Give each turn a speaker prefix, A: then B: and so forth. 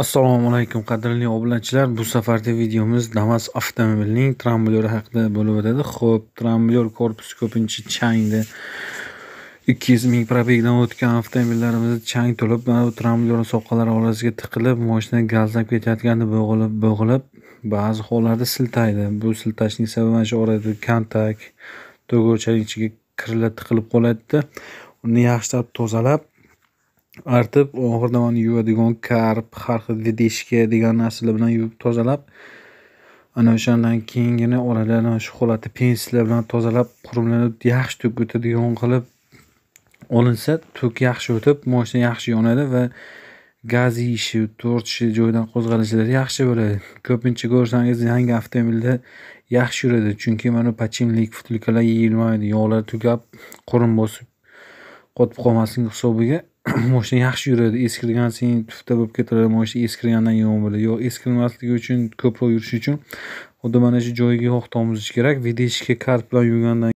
A: assalomu alaykum qadrli obunachilar bu safargi videomiz damas avtomobilining tramblori haqida bo'lib o'tadi ho'p tramblyor korpusi ko'pincha changda ikki yuz ming probegdan o'tgan avtomobillarimiz chang to'lib mana bu tramblyor soqqalari orasiga tiqilib moshina gazlab ketayotganda bo'g'ilib bo'g'ilib ba'zi hollarda siltaydi bu siltashning sababi mana shu orada kontakt to'g'irchaning ichiga kirlar tiqilib qoladida uni yaxshilab tozalab artib oxir davoni yuvadigan karp har xil videshka degan narsalar bilan yuvib tozalab ana o'shandan keyingina orada ana shu holatda penslar bilan tozalab qurumlanib yaxshi to'k o'tadigan qilib olinsa to'k yaxshi o'tib moshina yaxshi yonadi va gaz yeyishi tortishi joyidan qo'zg'alishlar yaxshi bo'ladi ko'pincha ko'rsangiz yangi avtomobilda yaxshi yuradi chunki mana bu починlik yeyilmaydi yog'lar tugab qurum bosib qotib qolmasligi hisobiga moshina yaxshi yuradi eskirgan sayin tufta bo'lib ketaveradi moshina eskirgandan yomon bo'ladi yo'q eskirmasligi uchun ko'proq yurish uchun xuddi mana shu joyiga yog' tomizish kerak videchka kart bilan yurgandan